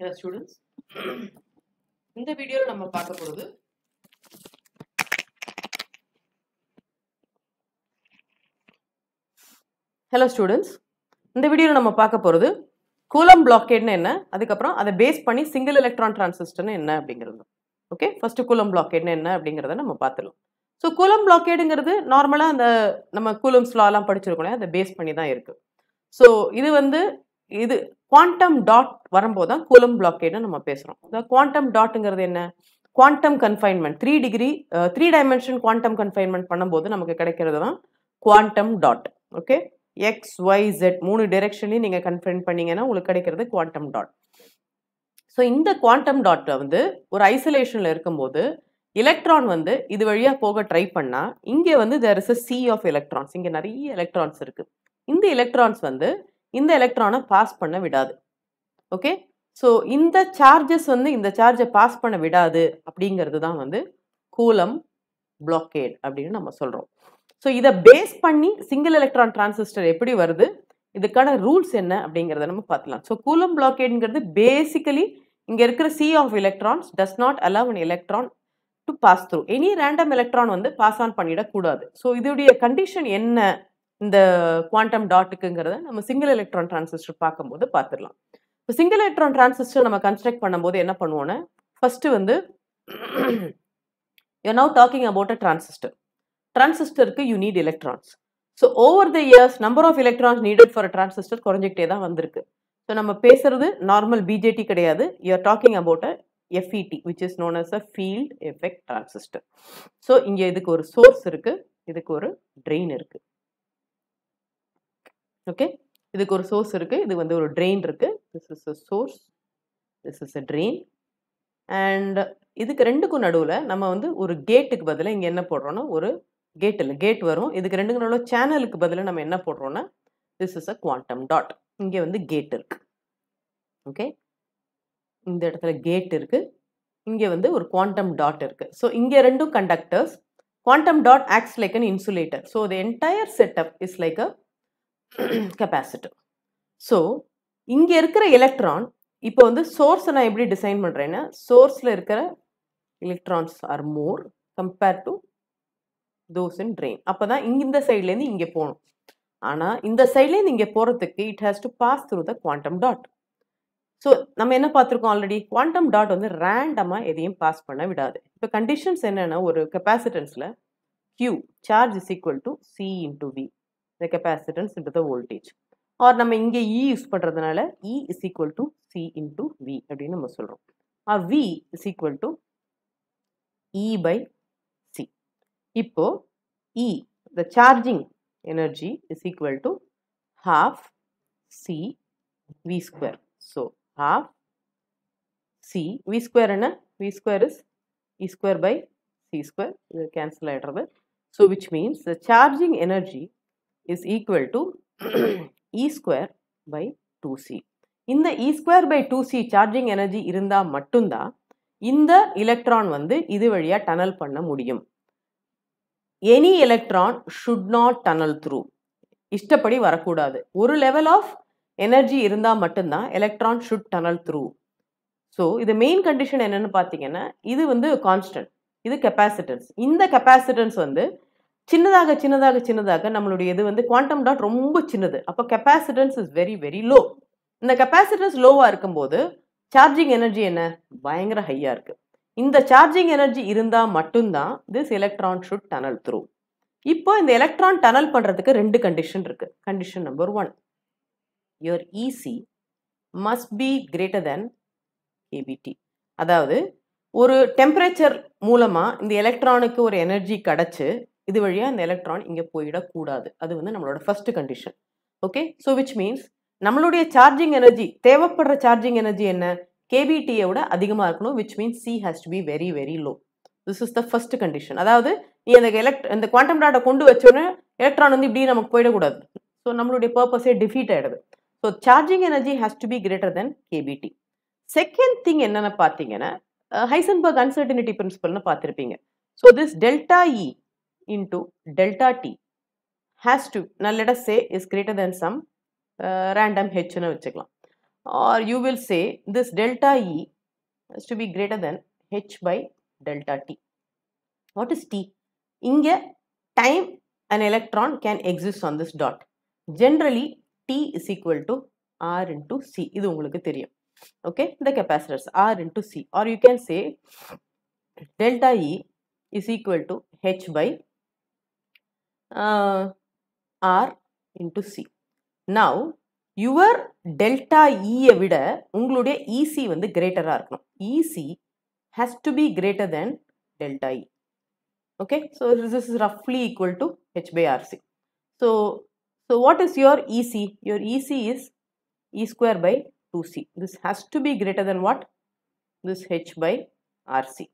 Hello students இந்த வீடியோவில் நம்ம பார்க்க போகிறது ஹலோ ஸ்டூடெண்ட்ஸ் இந்த வீடியோவில் நம்ம பார்க்க போகிறது கூலம் பிளாக்கேட்னு என்ன அதுக்கப்புறம் அதை பேஸ் பண்ணி சிங்கிள் எலக்ட்ரான் டிரான்சிஸ்டர்னு என்ன அப்படிங்கிறது ஓகே ஃபஸ்ட்டு கூலம் பிளாக்கேட்னு என்ன அப்படிங்கிறத நம்ம பார்த்துடலாம் ஸோ கூலம் பிளாக்கேடுங்கிறது நார்மலாக அந்த நம்ம கூலம்ஸ் லாலாம் படிச்சிருக்கோம் அதை பேஸ் பண்ணி தான் இருக்குது ஸோ இது வந்து இது குவாண்டம் டாட் வரும்போது தான் கூலம் பிளாக்கேட்னு நம்ம பேசுகிறோம் அதாவது குவாண்டம் டாட்டுங்கிறது என்ன quantum confinement three degree three dimension quantum confinement பண்ணும்போது நமக்கு கிடைக்கிறது தான் quantum dot okay X Y Z மூணு டைரக்ஷன்லையும் நீங்கள் கன்ஃபைன் பண்ணீங்கன்னா உங்களுக்கு கிடைக்கிறது குவாண்டம் டாட் ஸோ இந்த குவாண்டம் டாட்டில் வந்து ஒரு ஐசோலேஷனில் இருக்கும்போது எலக்ட்ரான் வந்து இது வழியாக போக ட்ரை பண்ணால் இங்கே வந்து there is a sea of electrons இங்கே நிறைய எலக்ட்ரான்ஸ் இருக்குது இந்த எலக்ட்ரான்ஸ் வந்து இந்த எலக்ட்ரானை பாஸ் பண்ண விடாது ஓகே ஸோ இந்த சார்ஜஸ் வந்து இந்த சார்ஜை பாஸ் பண்ண விடாது அப்படிங்கிறது தான் வந்து கூலம் பிளாக்கேட் அப்படின்னு நம்ம சொல்கிறோம் ஸோ இதை பேஸ் பண்ணி சிங்கிள் எலக்ட்ரான் டிரான்சிஸ்டர் எப்படி வருது இதுக்கான ரூல்ஸ் என்ன அப்படிங்கிறத நம்ம பார்க்கலாம் ஸோ கூலம் பிளாக்கேட்ங்கிறது பேசிக்கலி இங்கே இருக்கிற sea of electrons does not allow an electron to pass through any random electron வந்து பாஸ் ஆன் பண்ணிடக்கூடாது ஸோ இதோடைய கண்டிஷன் என்ன இந்த குவாண்டம் டாட்டுக்குங்கிறத நம்ம சிங்கிள் எலக்ட்ரான் டிரான்சிஸ்டர் பார்க்கும்போது பார்த்துடலாம் இப்போ சிங்கிள் எலக்ட்ரான் டிரான்சிஸ்டர் நம்ம கன்ஸ்ட்ரக்ட் பண்ணும்போது என்ன பண்ணுவோன்னா ஃபர்ஸ்ட் வந்து you now talking about a transistor டிரான்சிஸ்டருக்கு you need electrons so over the years number of electrons needed for transistor குறைஞ்சிக்கிட்டே தான் வந்திருக்கு ஸோ நம்ம பேசுறது நார்மல் பிஜேடி கிடையாது you are talking about a FET which is known as a field effect transistor so இங்கே இதுக்கு ஒரு source இருக்குது இதுக்கு ஒரு ட்ரெயின் இருக்குது ஓகே இதுக்கு ஒரு சோர்ஸ் இருக்குது இது வந்து ஒரு ட்ரெயின் இருக்குது this is a source this is a drain and இதுக்கு ரெண்டுக்கும் நடுவில் நம்ம வந்து ஒரு கேட்டுக்கு பதிலாக இங்கே என்ன போடுறோன்னா ஒரு கேட் இல்லை கேட் வரும் இதுக்கு ரெண்டுக்கும் நடுவில் சேனலுக்கு பதிலாக நம்ம என்ன போடுறோன்னா this is a quantum dot இங்கே வந்து கேட் இருக்குது ஓகே இந்த இடத்துல கேட் இருக்குது இங்கே வந்து ஒரு குவாண்டம் டாட் இருக்குது ஸோ இங்கே ரெண்டும் conductors quantum dot acts like an insulator so the entire setup is like a capacitive so இங்கே இருக்கிற எலக்ட்ரான் இப்போ வந்து சோர்ஸை நான் எப்படி டிசைன் பண்ணுறேன்னா சோர்ஸில் இருக்கிற electrons are more compare to those in drain அப்போ தான் இங்கே இந்த சைட்லேருந்து இங்கே போகணும் ஆனால் இந்த சைட்லேருந்து இங்கே போகிறதுக்கு it has to pass through the quantum dot so நம்ம என்ன பார்த்துருக்கோம் ஆல்ரெடி குவாண்டம் டாட் வந்து ரேண்டமாக எதையும் பாஸ் பண்ண விடாது இப்போ கண்டிஷன்ஸ் என்னென்னா ஒரு கெப்பாசிட்டன்ஸில் Q charge is equal to C into V the capacitance into the voltage or நம்ம இங்கே E யூஸ் பண்ணுறதுனால E is equal to C into V அப்படின்னு நம்ம சொல்கிறோம் or V is equal to E by C இப்போ E the charging energy is equal to half C V square so half C V square என்ன V square is E square by C square cancel ஆகிடுறது so which means the charging energy is equal to E square by two C இந்த E by two C charging energy இருந்தா மட்டும்தான் இந்த electron வந்து இது வழியா tunnel பண்ண முடியும் any electron should not tunnel through இஷ்டப்படி வரக்கூடாது ஒரு லெவல் ஆஃப் எனர்ஜி இருந்தால் மட்டும்தான் electron should tunnel through so இது மெயின் கண்டிஷன் என்னென்னு பார்த்தீங்கன்னா இது வந்து கான்ஸ்டன்ட் இது கெப்பாசிட்டன்ஸ் இந்த கெப்பாசிட்டன்ஸ் வந்து சின்னதாக சின்னதாக சின்னதாக நம்மளுடைய இது வந்து குவாண்டம் டாட் ரொம்ப சின்னது அப்போ capacitance is very very low இந்த கெப்பாசிட்டன்ஸ் லோவாக இருக்கும்போது சார்ஜிங் எனர்ஜி என்ன பயங்கர ஹையாக இருக்குது இந்த சார்ஜிங் எனர்ஜி இருந்தால் மட்டும்தான் this electron should tunnel through இப்போ இந்த எலக்ட்ரான் டனல் பண்ணுறதுக்கு ரெண்டு கண்டிஷன் இருக்குது condition number one your EC must be greater than ABT அதாவது ஒரு டெம்பரேச்சர் மூலமாக இந்த எலக்ட்ரானுக்கு ஒரு எனர்ஜி கிடச்சி இது வழியாக இந்த எலக்ட்ரான் இங்கே போயிடக்கூடாது அது வந்து நம்மளோட first condition okay so which means நம்மளுடைய சார்ஜிங் எனர்ஜி தேவைப்படுற சார்ஜிங் எனர்ஜி என்ன கேபிடியை விட அதிகமாக இருக்கணும் which means C has to be very very low this is the first condition அதாவது நீ அந்த எலக்ட் இந்த குவாண்டம் டாட்டை கொண்டு வச்சோன்னே எலக்ட்ரான் வந்து இப்படி நமக்கு போயிடக்கூடாது ஸோ நம்மளுடைய பர்பஸே டிஃபீட் ஆகிடுது so charging energy has to be greater than KBT second thing என்னென்ன பார்த்தீங்கன்னா ஹைசன்பர்க் அன்சர்டினிட்டி பிரின்சிபல்னு பார்த்துருப்பீங்க so this delta E into delta t has to, now let us say is greater than some uh, random h nu vechikalam. Or you will say this delta e has to be greater than h by delta t. What is t? Inge time an electron can exist on this dot. Generally t is equal to r into c. இது உங்களுக்கு தெரியும். Okay, the capacitors r into c or you can say delta e is equal to h by uh, R into C. Now, your delta E evida, EC vandhu greater R. No. EC has to be greater than delta E. Okay, so this is roughly equal to H by RC. So, so what is your EC? Your EC is E square by 2C. This has to be greater than what? This H by RC.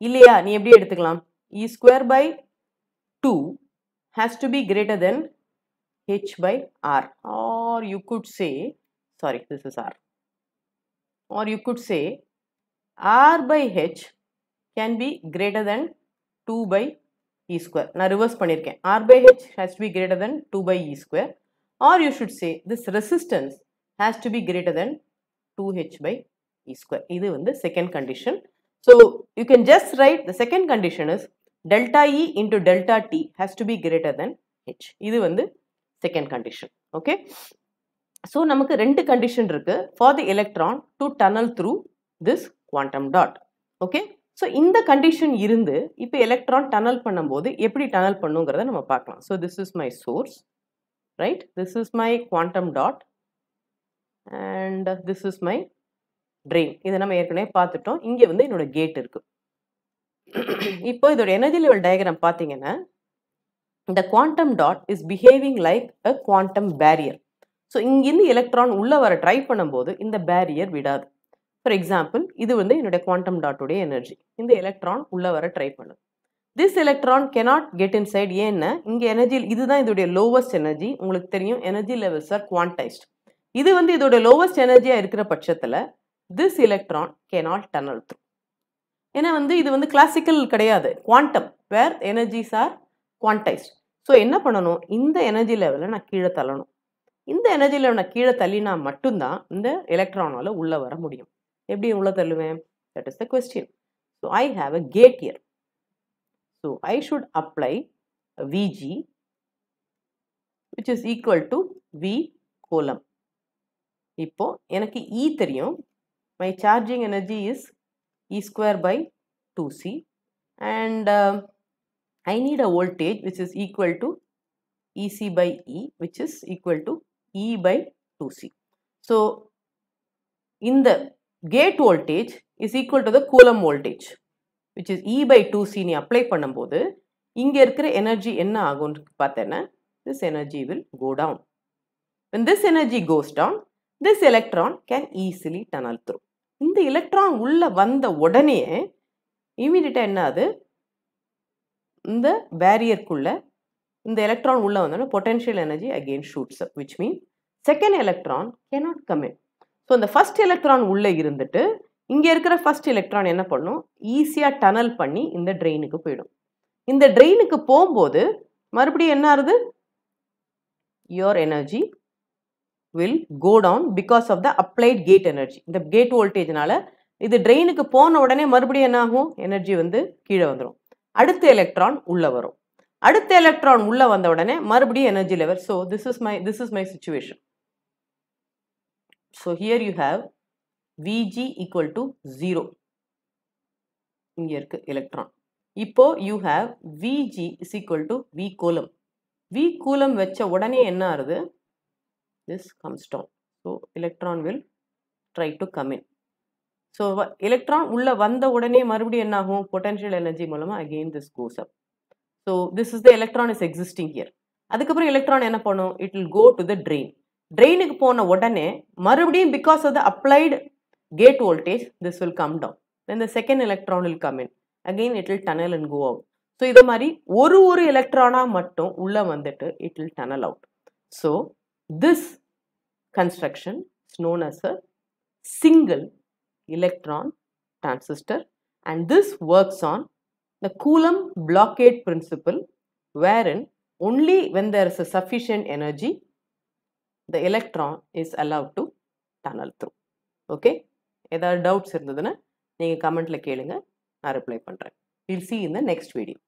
Ilya, ni E square by 2 has to be greater than h by r or you could say sorry this is r or you could say r by h can be greater than 2 by e square Now reverse பண்ணிருக்கேன் r by h has to be greater than 2 by e square or you should say this resistance has to be greater than 2h by e square இது the second condition so you can just write the second condition is delta E into delta T has to be greater than H இது வந்து second condition okay so நமக்கு ரெண்டு condition இருக்குது for the electron to tunnel through this quantum dot okay so இந்த condition இருந்து இப்போ electron tunnel பண்ணும்போது எப்படி டனல் பண்ணுங்கிறத நம்ம பார்க்கலாம் so this is my source right this is my quantum dot and this is my drain இதை நம்ம ஏற்கனவே பார்த்துட்டோம் இங்கே வந்து என்னோட கேட் இருக்குது இப்போ இதோட எனர்ஜி லெவல் டயக்ராம் பார்த்தீங்கன்னா இந்த quantum dot is behaving like a quantum barrier so இங்கேருந்து எலக்ட்ரான் உள்ளே வர ட்ரை பண்ணும்போது இந்த பேரியர் விடாது ஃபார் எக்ஸாம்பிள் இது வந்து என்னுடைய குவாண்டம் டாட்டுடைய எனர்ஜி இந்த எலக்ட்ரான் உள்ளே வர ட்ரை பண்ணுது this electron cannot get inside ஏன்னா இங்கே எனர்ஜி இதுதான் இதோடைய லோவஸ்ட் எனர்ஜி உங்களுக்கு தெரியும் எனர்ஜி லெவல்ஸ் ஆர் குவான்டைஸ்ட் இது வந்து இதோட லோவஸ்ட் எனர்ஜியாக இருக்கிற பட்சத்தில் this electron cannot tunnel through ஏன்னா வந்து இது வந்து கிளாசிக்கல் கிடையாது quantum where energies are quantized so என்ன பண்ணணும் இந்த எனர்ஜி லெவலில் நான் கீழே தள்ளணும் இந்த எனர்ஜி லெவல் நான் கீழே தள்ளினா மட்டும்தான் இந்த எலக்ட்ரானால் உள்ளே வர முடியும் எப்படி உள்ளே தள்ளுவேன் that is the question so I have a gate here so I should apply VG which is equal to V coulomb இப்போ எனக்கு இ e தெரியும் my charging energy is e square by 2c and uh, I need a voltage which is equal to EC by E which is equal to E by 2C. So, in the gate voltage is equal to the Coulomb voltage which is E by 2C நீ apply பண்ணம்போது இங்க இருக்கிற energy என்ன ஆகும் பார்த்தேன்னா this energy will go down. When this energy goes down, this electron can easily tunnel through. இந்த electron உள்ளே வந்த உடனே இமீடியட்டாக என்ன ஆகுது இந்த பேரியருக்குள்ளே இந்த எலக்ட்ரான் உள்ளே வந்தோடனே potential energy again shoots up which mean second electron cannot come in so இந்த ஃபஸ்ட் எலக்ட்ரான் உள்ளே இருந்துட்டு இங்கே இருக்கிற ஃபஸ்ட் எலக்ட்ரான் என்ன பண்ணும் ஈஸியாக டனல் பண்ணி இந்த ட்ரெயினுக்கு போயிடும் இந்த ட்ரெயினுக்கு போகும்போது மறுபடியும் என்ன ஆகுது your energy will go down because of the applied gate energy இந்த கேட் வோல்டேஜ்னால இது ட்ரெயினுக்கு போன உடனே மறுபடியும் என்ன ஆகும் எனர்ஜி வந்து கீழே வந்துடும் அடுத்த எலக்ட்ரான் உள்ளே வரும் அடுத்த எலக்ட்ரான் உள்ளே வந்த உடனே மறுபடியும் energy level so this is my this is my situation so here you have VG equal to zero இங்கே இருக்கு எலக்ட்ரான் இப்போ you have VG is equal to V coulomb V coulomb வச்ச உடனே என்ன ஆகுது this comes down. So electron will try to come in. So electron உள்ளே வந்த உடனே மறுபடியும் என்ன ஆகும் பொட்டன்ஷியல் எனர்ஜி மூலமாக again this goes up so this is the electron is existing here அதுக்கப்புறம் எலக்ட்ரான் என்ன பண்ணும் it will go to the drain ட்ரெயினுக்கு போன உடனே மறுபடியும் because of the applied gate voltage this will come down then the second electron will come in again it will tunnel and go out so இதை மாதிரி ஒரு ஒரு எலக்ட்ரானாக மட்டும் உள்ளே வந்துட்டு it will tunnel out so This construction is known as a single electron transistor and this works on the Coulomb blockade principle wherein only when there is a sufficient energy the electron is allowed to tunnel through. Okay. ஏதாவது doubts இருந்ததுன்னா நீங்கள் கமெண்ட்டில் கேளுங்க நான் reply பண்ணுறேன் will see in the next video